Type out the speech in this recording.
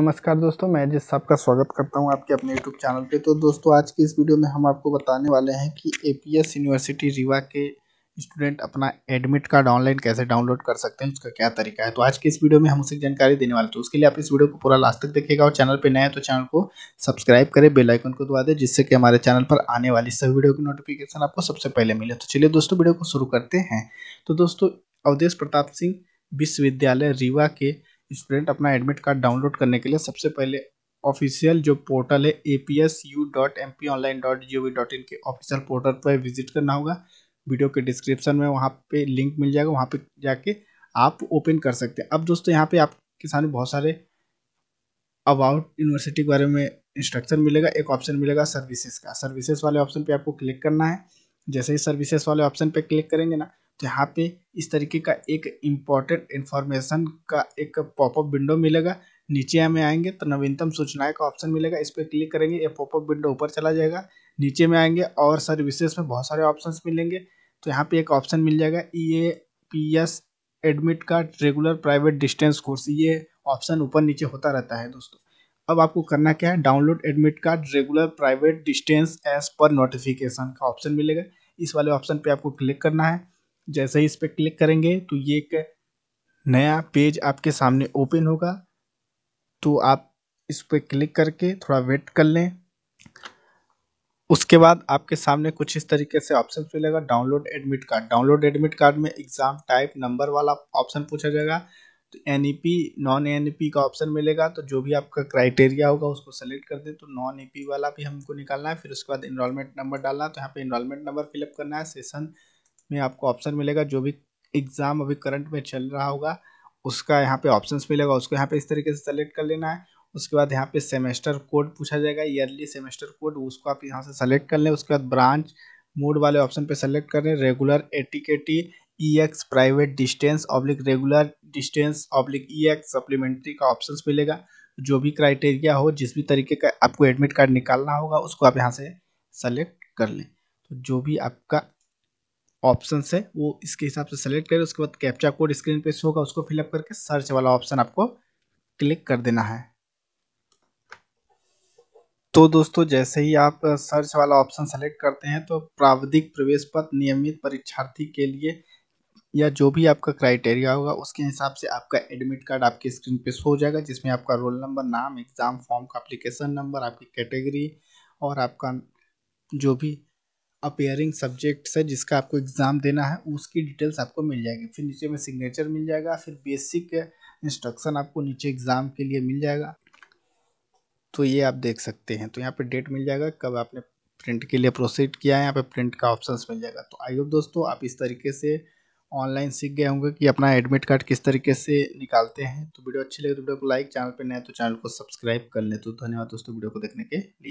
नमस्कार दोस्तों मैं जिस साहब का स्वागत करता हूं आपके अपने यूट्यूब चैनल पे तो दोस्तों आज की इस वीडियो में हम आपको बताने वाले हैं कि एपीएस यूनिवर्सिटी रीवा के स्टूडेंट अपना एडमिट कार्ड ऑनलाइन कैसे डाउनलोड कर सकते हैं उसका क्या तरीका है तो आज की इस वीडियो में हम उसे जानकारी देने वाले तो उसके लिए आप इस वीडियो को पूरा लास्ट तक देखेगा और चैनल पर नए तो चैनल को सब्सक्राइब करें बेलाइकन को दबा दें जिससे कि हमारे चैनल पर आने वाली सभी वीडियो की नोटिफिकेशन आपको सबसे पहले मिले तो चलिए दोस्तों वीडियो को शुरू करते हैं तो दोस्तों अवधेश प्रताप सिंह विश्वविद्यालय रीवा के स्टूडेंट अपना एडमिट कार्ड डाउनलोड करने के लिए सबसे पहले ऑफिशियल जो पोर्टल है A P S U dot M P online dot G O V dot in के ऑफिशियल पोर्टल पर विजिट करना होगा वीडियो के डिस्क्रिप्शन में वहाँ पे लिंक मिल जाएगा वहाँ पे जाके आप ओपन कर सकते हैं अब दोस्तों यहाँ पे आपके सामने बहुत सारे अबाउट यूनिवर्सिटी के बारे में इंस्ट्रक्शन मिलेगा एक ऑप्शन मिलेगा सर्विसेज का सर्विसेज वाले ऑप्शन पे आपको क्लिक करना है जैसे ही सर्विसेज वाले ऑप्शन पे क्लिक करेंगे ना यहाँ पे इस तरीके का एक इम्पॉर्टेंट इन्फॉर्मेशन का एक पॉपअप विंडो मिलेगा नीचे हमें आएंगे तो नवीनतम सूचनाएं का ऑप्शन मिलेगा इस पर क्लिक करेंगे ये पॉपअप विंडो ऊपर चला जाएगा नीचे में आएंगे और सर्विसेज में बहुत सारे ऑप्शंस मिलेंगे तो यहाँ पे एक ऑप्शन मिल जाएगा E A P S admit card regular private distance course ये ऑप्शन ऊपर नीचे होता रहता है दोस्तों अब आपको करना क्या है download admit card regular private distance as per notification का ऑप्शन मिलेगा इस वाले ऑप्शन पे आपको क्लिक करना है जैसे ही इस पर क्लिक करेंगे तो ये एक नया पेज आपके सामने ओपन होगा तो आप इस पर क्लिक करके थोड़ा वेट कर लें उसके बाद आपके सामने कुछ इस तरीके से ऑप्शन मिलेगा download admit card download admit card में एग्जाम टाइप नंबर वाला ऑप्शन पूछा जाएगा तो एन नॉन एन का ऑप्शन मिलेगा तो जो भी आपका क्राइटेरिया होगा उसको सेलेक्ट कर दें तो नॉन ए e वाला भी हमको निकालना है फिर उसके बाद इनरोलमेंट नंबर डालना है तो यहाँ पे इनरोलमेंट नंबर फिलअप करना है सेशन में आपको ऑप्शन मिलेगा जो भी एग्ज़ाम अभी करंट में चल रहा होगा उसका यहाँ पे ऑप्शंस मिलेगा उसको यहाँ पे इस तरीके से सेलेक्ट कर लेना है उसके बाद यहाँ पे सेमेस्टर कोड पूछा जाएगा ईयरली सेमेस्टर कोड उसको आप यहाँ से सेलेक्ट कर लें उसके बाद ब्रांच मोड वाले ऑप्शन पे सेलेक्ट कर लें regular A T K T E X private distance oblique regular distance oblique E X supplementary का ऑप्शन मिलेगा जो भी क्राइटेरिया हो जिस भी तरीके का आपको एडमिट कार्ड निकालना होगा उसको आप यहाँ से सेलेक्ट कर लें तो जो भी आपका ऑप्शन है वो इसके हिसाब से सेलेक्ट करें उसके बाद कैप्चा कोड स्क्रीन पे शो होगा उसको फिलअप करके सर्च वाला ऑप्शन आपको क्लिक कर देना है तो दोस्तों जैसे ही आप सर्च वाला ऑप्शन सेलेक्ट करते हैं तो प्राविधिक प्रवेश पत्र नियमित परीक्षार्थी के लिए या जो भी आपका क्राइटेरिया होगा उसके हिसाब से आपका एडमिट कार्ड आपके स्क्रीन पे शो हो जाएगा जिसमें आपका रोल नंबर नाम एग्ज़ाम फॉर्म का अप्लीकेशन नंबर आपकी कैटेगरी और आपका जो भी अपेयरिंग सब्जेक्ट्स है जिसका आपको एग्ज़ाम देना है उसकी डिटेल्स आपको मिल जाएगी फिर नीचे में सिग्नेचर मिल जाएगा फिर बेसिक इंस्ट्रक्शन आपको नीचे एग्ज़ाम के लिए मिल जाएगा तो ये आप देख सकते हैं तो यहाँ पर डेट मिल जाएगा कब आपने प्रिंट के लिए प्रोसीड किया है यहाँ पर प्रिंट का ऑप्शन मिल जाएगा तो आई होप दोस्तों आप इस तरीके से ऑनलाइन सीख गए होंगे कि अपना एडमिट कार्ड किस तरीके से निकालते हैं तो वीडियो अच्छी लगे तो वीडियो को लाइक चैनल पर नए तो चैनल को सब्सक्राइब कर लें तो धन्यवाद दोस्तों वीडियो को देखने के लिए